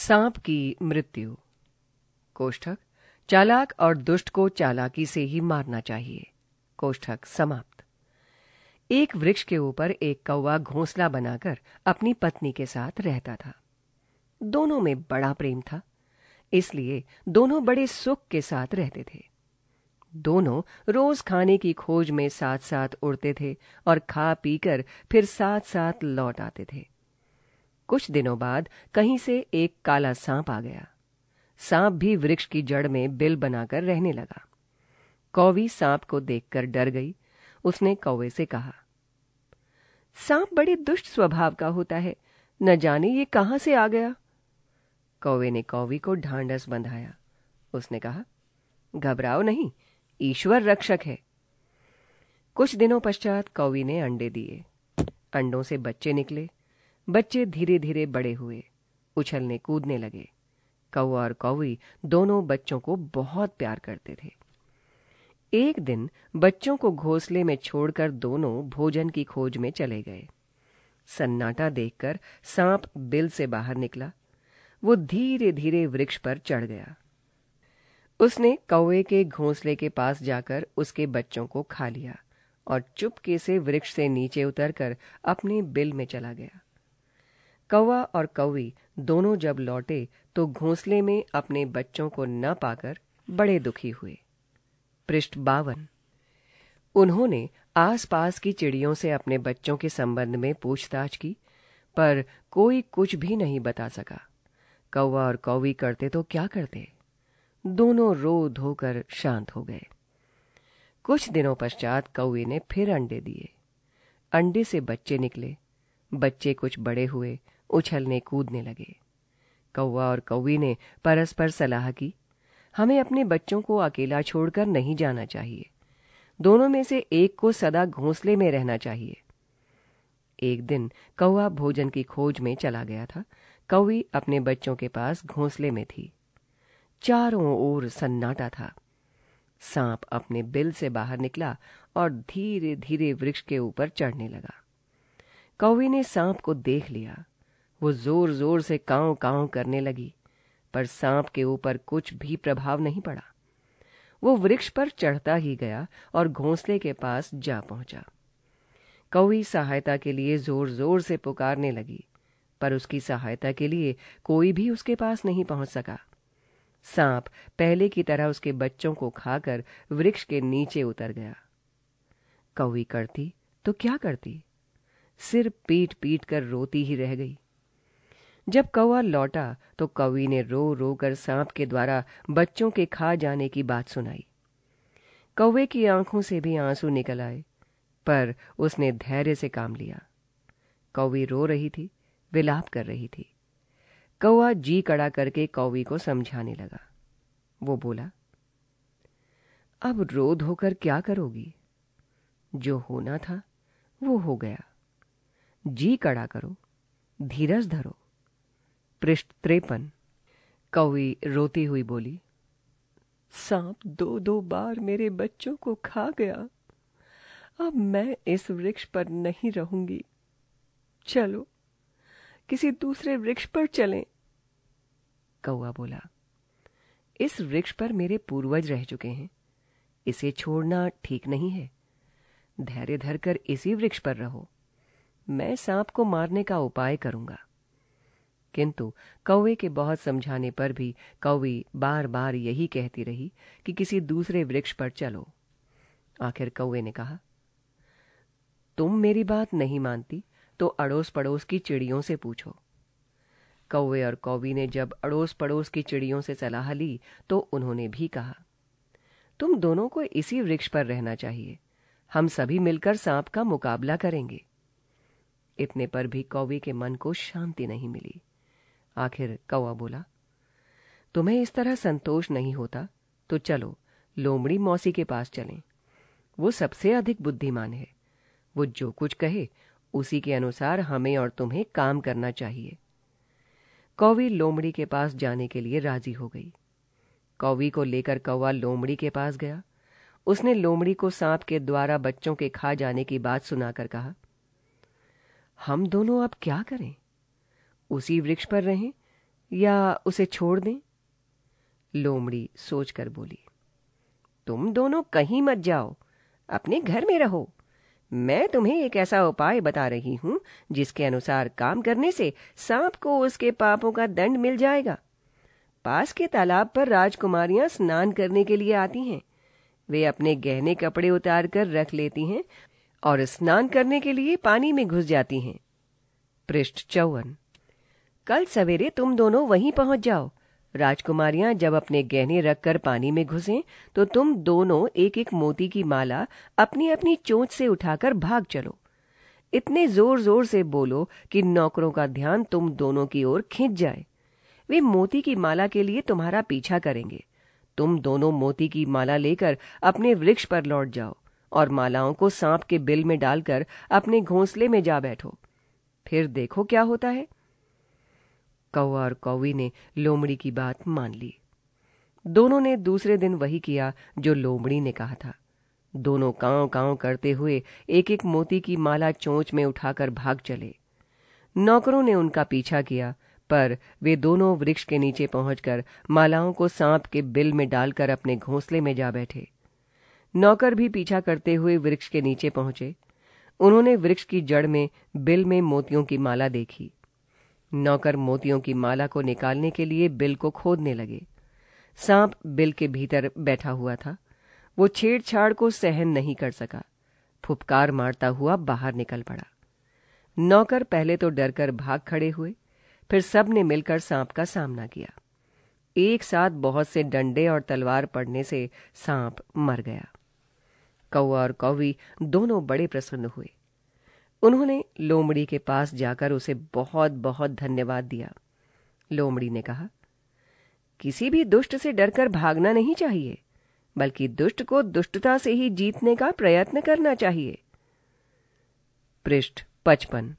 सांप की मृत्यु कोष्ठक चालाक और दुष्ट को चालाकी से ही मारना चाहिए कोष्ठक समाप्त एक वृक्ष के ऊपर एक कौवा घोंसला बनाकर अपनी पत्नी के साथ रहता था दोनों में बड़ा प्रेम था इसलिए दोनों बड़े सुख के साथ रहते थे दोनों रोज खाने की खोज में साथ साथ उड़ते थे और खा पीकर फिर साथ साथ लौट आते थे कुछ दिनों बाद कहीं से एक काला सांप आ गया सांप भी वृक्ष की जड़ में बिल बनाकर रहने लगा कौवी सांप को देखकर डर गई उसने कौवे से कहा सांप बड़े दुष्ट स्वभाव का होता है न जाने ये कहां से आ गया कौवे ने कौवी को ढांढस बंधाया उसने कहा घबराओ नहीं ईश्वर रक्षक है कुछ दिनों पश्चात कौवी ने अंडे दिए अंडों से बच्चे निकले बच्चे धीरे धीरे बड़े हुए उछलने कूदने लगे कौआ और कौवी दोनों बच्चों को बहुत प्यार करते थे एक दिन बच्चों को घोंसले में छोड़कर दोनों भोजन की खोज में चले गए सन्नाटा देखकर सांप बिल से बाहर निकला वो धीरे धीरे वृक्ष पर चढ़ गया उसने कौए के घोंसले के पास जाकर उसके बच्चों को खा लिया और चुपके से वृक्ष से नीचे उतरकर अपने बिल में चला गया कौआ और कौवी दोनों जब लौटे तो घोंसले में अपने बच्चों को न पाकर बड़े दुखी हुए पृष्ठ बावन उन्होंने आसपास की चिड़ियों से अपने बच्चों के संबंध में पूछताछ की पर कोई कुछ भी नहीं बता सका कौवा और कौवी करते तो क्या करते दोनों रो धोकर शांत हो गए कुछ दिनों पश्चात कौवे ने फिर अंडे दिए अंडे से बच्चे निकले बच्चे कुछ बड़े हुए उछलने कूदने लगे कौआ और कौवी ने परस्पर सलाह की हमें अपने बच्चों को अकेला छोड़कर नहीं जाना चाहिए दोनों में से एक को सदा घोंसले में रहना चाहिए एक दिन कौआ भोजन की खोज में चला गया था कौवी अपने बच्चों के पास घोंसले में थी चारों ओर सन्नाटा था सांप अपने बिल से बाहर निकला और धीरे धीरे वृक्ष के ऊपर चढ़ने लगा कौवी ने सांप को देख लिया वो जोर जोर से कांव कांव करने लगी पर सांप के ऊपर कुछ भी प्रभाव नहीं पड़ा वो वृक्ष पर चढ़ता ही गया और घोंसले के पास जा पहुंचा कौवी सहायता के लिए जोर जोर से पुकारने लगी पर उसकी सहायता के लिए कोई भी उसके पास नहीं पहुंच सका सांप पहले की तरह उसके बच्चों को खाकर वृक्ष के नीचे उतर गया कौवी करती तो क्या करती सिर पीट पीट कर रोती ही रह गई जब कौआ लौटा तो कौवी ने रो रो कर सांप के द्वारा बच्चों के खा जाने की बात सुनाई कौवे की आंखों से भी आंसू निकल आए पर उसने धैर्य से काम लिया कौवी रो रही थी विलाप कर रही थी कौआ जी कड़ा करके कौवी को समझाने लगा वो बोला अब रो धोकर क्या करोगी जो होना था वो हो गया जी कड़ा करो धीरज धरो पृष्ठ त्रेपन कौवी रोती हुई बोली सांप दो दो बार मेरे बच्चों को खा गया अब मैं इस वृक्ष पर नहीं रहूंगी चलो किसी दूसरे वृक्ष पर चलें कौआ बोला इस वृक्ष पर मेरे पूर्वज रह चुके हैं इसे छोड़ना ठीक नहीं है धैर्य धरकर इसी वृक्ष पर रहो मैं सांप को मारने का उपाय करूंगा किंतु कौवे के बहुत समझाने पर भी कौवी बार बार यही कहती रही कि किसी दूसरे वृक्ष पर चलो आखिर कौवे ने कहा तुम मेरी बात नहीं मानती तो अड़ोस पड़ोस की चिड़ियों से पूछो कौवे और कौवी ने जब अड़ोस पड़ोस की चिड़ियों से सलाह ली तो उन्होंने भी कहा तुम दोनों को इसी वृक्ष पर रहना चाहिए हम सभी मिलकर सांप का मुकाबला करेंगे इतने पर भी कौवे के मन को शांति नहीं मिली आखिर कौआ बोला तुम्हें इस तरह संतोष नहीं होता तो चलो लोमड़ी मौसी के पास चलें वो सबसे अधिक बुद्धिमान है वो जो कुछ कहे उसी के अनुसार हमें और तुम्हें काम करना चाहिए कौवी लोमड़ी के पास जाने के लिए राजी हो गई कौवी को लेकर कौवा लोमड़ी के पास गया उसने लोमड़ी को सांप के द्वारा बच्चों के खा जाने की बात सुनाकर कहा हम दोनों अब क्या करें उसी वृक्ष पर रहें या उसे छोड़ दें लोमड़ी सोचकर बोली तुम दोनों कहीं मत जाओ अपने घर में रहो मैं तुम्हें एक ऐसा उपाय बता रही हूं जिसके अनुसार काम करने से सांप को उसके पापों का दंड मिल जाएगा पास के तालाब पर राजकुमारियां स्नान करने के लिए आती हैं वे अपने गहने कपड़े उतार कर रख लेती हैं और स्नान करने के लिए पानी में घुस जाती हैं पृष्ठ चौवन कल सवेरे तुम दोनों वहीं पहुंच जाओ राजकुमारियां जब अपने गहने रखकर पानी में घुसे तो तुम दोनों एक एक मोती की माला अपनी अपनी चोंच से उठाकर भाग चलो इतने जोर जोर से बोलो कि नौकरों का ध्यान तुम दोनों की ओर खींच जाए वे मोती की माला के लिए तुम्हारा पीछा करेंगे तुम दोनों मोती की माला लेकर अपने वृक्ष पर लौट जाओ और मालाओं को सांप के बिल में डालकर अपने घोंसले में जा बैठो फिर देखो क्या होता है कौआ और कौवी ने लोमड़ी की बात मान ली दोनों ने दूसरे दिन वही किया जो लोमड़ी ने कहा था दोनों कांव कांव करते हुए एक एक मोती की माला चोंच में उठाकर भाग चले नौकरों ने उनका पीछा किया पर वे दोनों वृक्ष के नीचे पहुंचकर मालाओं को सांप के बिल में डालकर अपने घोंसले में जा बैठे नौकर भी पीछा करते हुए वृक्ष के नीचे पहुंचे उन्होंने वृक्ष की जड़ में बिल में मोतियों की माला देखी नौकर मोतियों की माला को निकालने के लिए बिल को खोदने लगे सांप बिल के भीतर बैठा हुआ था वो छेड़छाड़ को सहन नहीं कर सका फुपकार मारता हुआ बाहर निकल पड़ा नौकर पहले तो डरकर भाग खड़े हुए फिर सब ने मिलकर सांप का सामना किया एक साथ बहुत से डंडे और तलवार पड़ने से सांप मर गया कौआ और कौवी दोनों बड़े प्रसन्न हुए उन्होंने लोमड़ी के पास जाकर उसे बहुत बहुत धन्यवाद दिया लोमड़ी ने कहा किसी भी दुष्ट से डरकर भागना नहीं चाहिए बल्कि दुष्ट को दुष्टता से ही जीतने का प्रयत्न करना चाहिए पृष्ठ पचपन